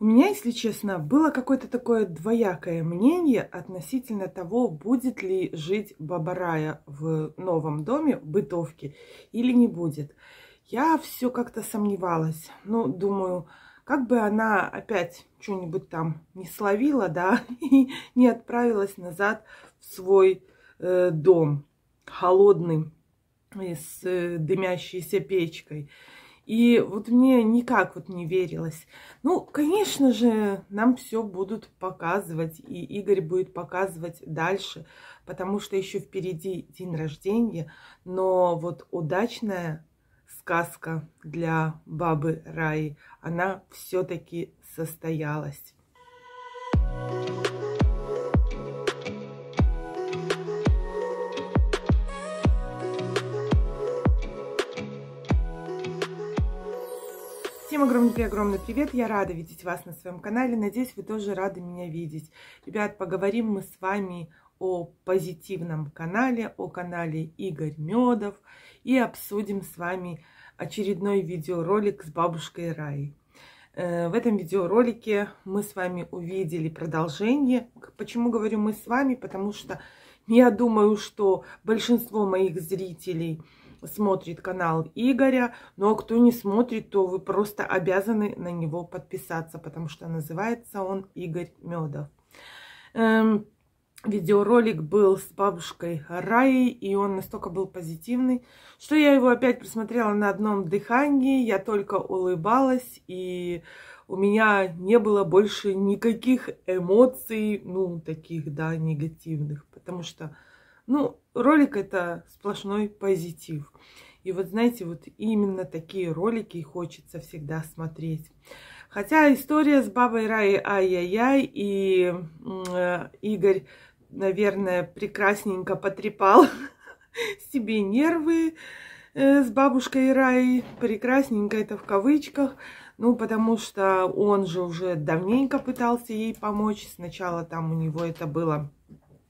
У меня, если честно, было какое-то такое двоякое мнение относительно того, будет ли жить Бабарая в новом доме, бытовке, или не будет. Я все как-то сомневалась. Ну, думаю, как бы она опять что-нибудь там не словила, да, и не отправилась назад в свой э, дом холодный, э, с э, дымящейся печкой. И вот мне никак вот не верилось. Ну, конечно же, нам все будут показывать, и Игорь будет показывать дальше, потому что еще впереди день рождения. Но вот удачная сказка для бабы Раи, она все-таки состоялась. огромный огромный привет! Я рада видеть вас на своем канале. Надеюсь, вы тоже рады меня видеть. Ребят, поговорим мы с вами о позитивном канале, о канале Игорь Медов и обсудим с вами очередной видеоролик с бабушкой Раей. Э, в этом видеоролике мы с вами увидели продолжение. Почему говорю мы с вами? Потому что я думаю, что большинство моих зрителей смотрит канал Игоря, но кто не смотрит, то вы просто обязаны на него подписаться, потому что называется он Игорь Медов. Эм, Видеоролик был с бабушкой Раей, и он настолько был позитивный, что я его опять просмотрела на одном дыхании, я только улыбалась, и у меня не было больше никаких эмоций, ну, таких, да, негативных, потому что, ну, ролик это сплошной позитив. И вот, знаете, вот именно такие ролики хочется всегда смотреть. Хотя история с бабой Раей ай-яй-яй и э, Игорь наверное, прекрасненько потрепал себе нервы э, с бабушкой Раей. Прекрасненько это в кавычках. Ну, потому что он же уже давненько пытался ей помочь. Сначала там у него это было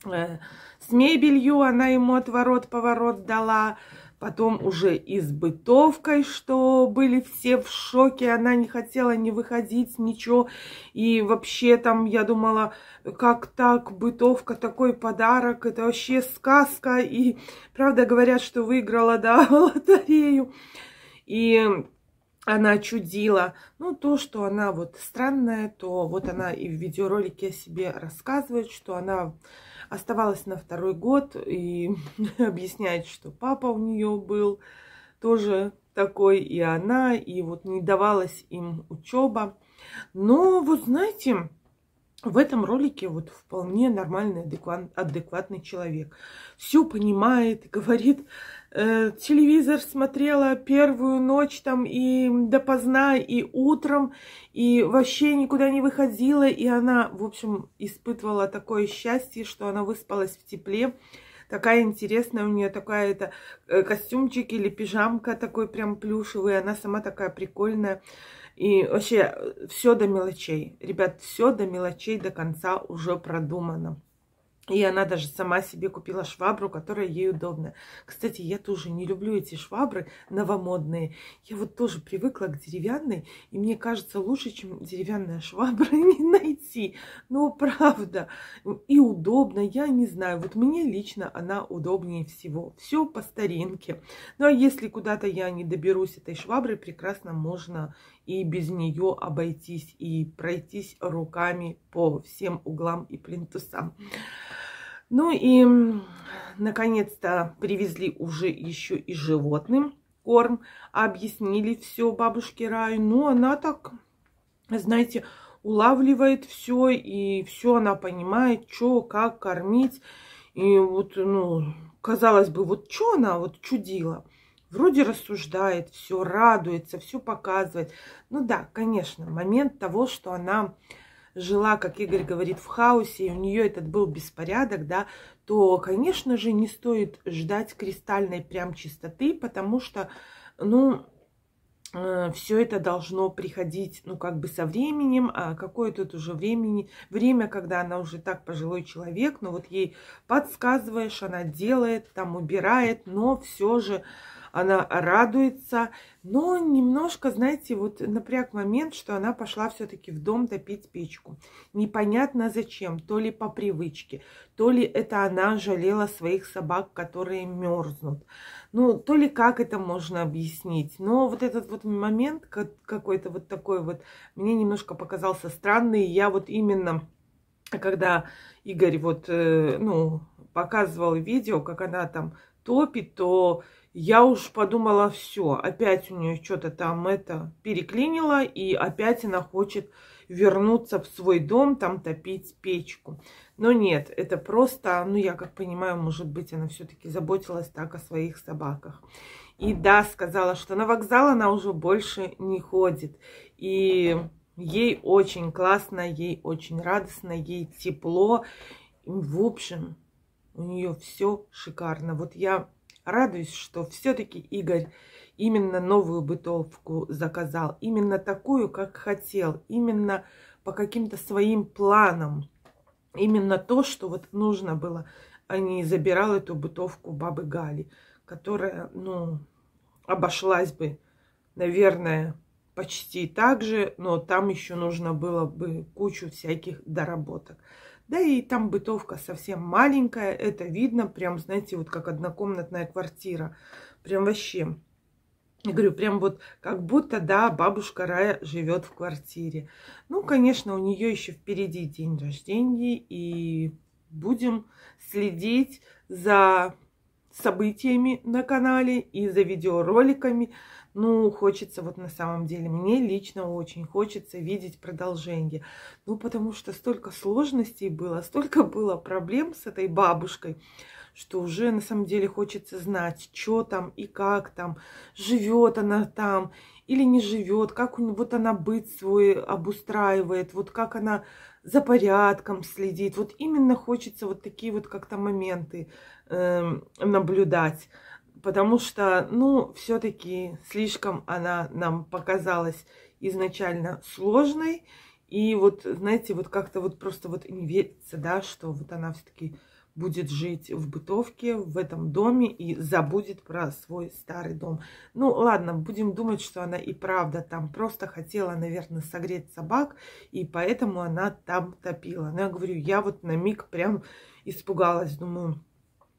э, с мебелью, она ему отворот-поворот дала потом уже и с бытовкой, что были все в шоке, она не хотела не выходить, ничего. И вообще там я думала, как так, бытовка, такой подарок, это вообще сказка. И правда говорят, что выиграла, да, лотерею. И она чудила. Ну, то, что она вот странная, то вот она и в видеоролике о себе рассказывает, что она оставалась на второй год и объясняет, что папа у нее был тоже такой, и она, и вот не давалась им учеба. Но вот знаете, в этом ролике вот вполне нормальный, адекват, адекватный человек. Все понимает, говорит, э, телевизор смотрела первую ночь там и допоздна, и утром, и вообще никуда не выходила. И она, в общем, испытывала такое счастье, что она выспалась в тепле. Такая интересная у нее такая это э, костюмчик или пижамка такой прям плюшевый. Она сама такая прикольная. И вообще все до мелочей. Ребят, все до мелочей до конца уже продумано. И она даже сама себе купила швабру, которая ей удобна. Кстати, я тоже не люблю эти швабры новомодные. Я вот тоже привыкла к деревянной, и мне кажется, лучше, чем деревянная швабра не найти. Но правда, и удобно, я не знаю. Вот мне лично она удобнее всего. Все по старинке. Ну а если куда-то я не доберусь этой швабры, прекрасно можно и без нее обойтись, и пройтись руками по всем углам и плинтусам. Ну и, наконец-то, привезли уже еще и животным корм. Объяснили все бабушке Раю. Ну, она так, знаете, улавливает все. И все она понимает, что, как кормить. И вот, ну, казалось бы, вот что она вот чудила. Вроде рассуждает, все радуется, все показывает. Ну да, конечно, момент того, что она жила, как Игорь говорит, в хаосе, и у нее этот был беспорядок, да, то, конечно же, не стоит ждать кристальной прям чистоты, потому что, ну, э, все это должно приходить, ну, как бы со временем, а какое тут уже времени, время, когда она уже так пожилой человек, но вот ей подсказываешь, она делает, там убирает, но все же она радуется, но немножко, знаете, вот напряг момент, что она пошла все-таки в дом топить печку. Непонятно зачем, то ли по привычке, то ли это она жалела своих собак, которые мерзнут. Ну, то ли как это можно объяснить. Но вот этот вот момент какой-то вот такой вот мне немножко показался странный. Я вот именно когда Игорь вот, э, ну, показывал видео, как она там топит, то я уж подумала, все, опять у нее что-то там это переклинило, и опять она хочет вернуться в свой дом, там топить печку. Но нет, это просто, ну я как понимаю, может быть, она все-таки заботилась так о своих собаках. И да, сказала, что на вокзал она уже больше не ходит. И ей очень классно, ей очень радостно, ей тепло. В общем, у нее все шикарно. Вот я Радуюсь, что все-таки Игорь именно новую бытовку заказал, именно такую, как хотел, именно по каким-то своим планам, именно то, что вот нужно было, а не забирал эту бытовку бабы Гали, которая, ну, обошлась бы, наверное, почти так же, но там еще нужно было бы кучу всяких доработок. Да и там бытовка совсем маленькая. Это видно прям, знаете, вот как однокомнатная квартира. Прям вообще. Я говорю, прям вот как будто, да, бабушка Рая живет в квартире. Ну, конечно, у нее еще впереди день рождения, и будем следить за событиями на канале и за видеороликами. Ну, хочется, вот на самом деле, мне лично очень хочется видеть продолжение. Ну, потому что столько сложностей было, столько было проблем с этой бабушкой, что уже на самом деле хочется знать, что там и как там, живет она там, или не живет, как у него вот она быт свой обустраивает, вот как она за порядком следит. Вот именно хочется вот такие вот как-то моменты э, наблюдать. Потому что, ну, все-таки слишком она нам показалась изначально сложной. И вот, знаете, вот как-то вот просто вот не верится, да, что вот она все-таки будет жить в бытовке, в этом доме и забудет про свой старый дом. Ну ладно, будем думать, что она и правда там просто хотела, наверное, согреть собак, и поэтому она там топила. Но я говорю, я вот на миг прям испугалась, думаю,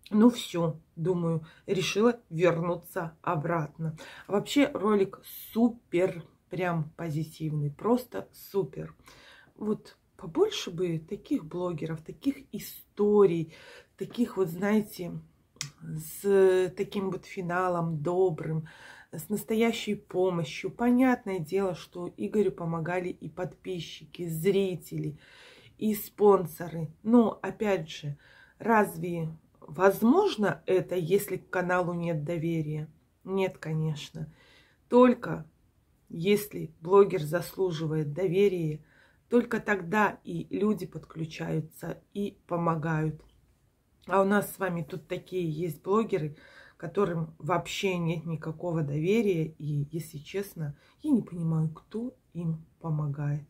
ну все, думаю, решила вернуться обратно. вообще ролик супер, прям позитивный, просто супер. Вот побольше бы таких блогеров, таких историй, таких вот, знаете, с таким вот финалом добрым, с настоящей помощью. Понятное дело, что Игорю помогали и подписчики, зрители, и спонсоры. Но, опять же, разве возможно это, если к каналу нет доверия? Нет, конечно. Только если блогер заслуживает доверия – только тогда и люди подключаются, и помогают. А у нас с вами тут такие есть блогеры, которым вообще нет никакого доверия. И, если честно, я не понимаю, кто им помогает.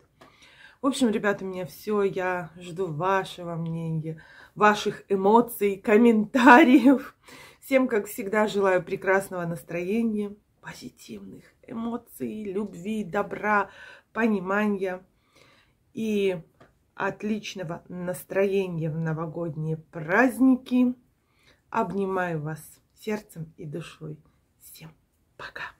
В общем, ребята, у меня все. Я жду вашего мнения, ваших эмоций, комментариев. Всем, как всегда, желаю прекрасного настроения, позитивных эмоций, любви, добра, понимания и отличного настроения в новогодние праздники. Обнимаю вас сердцем и душой. Всем пока!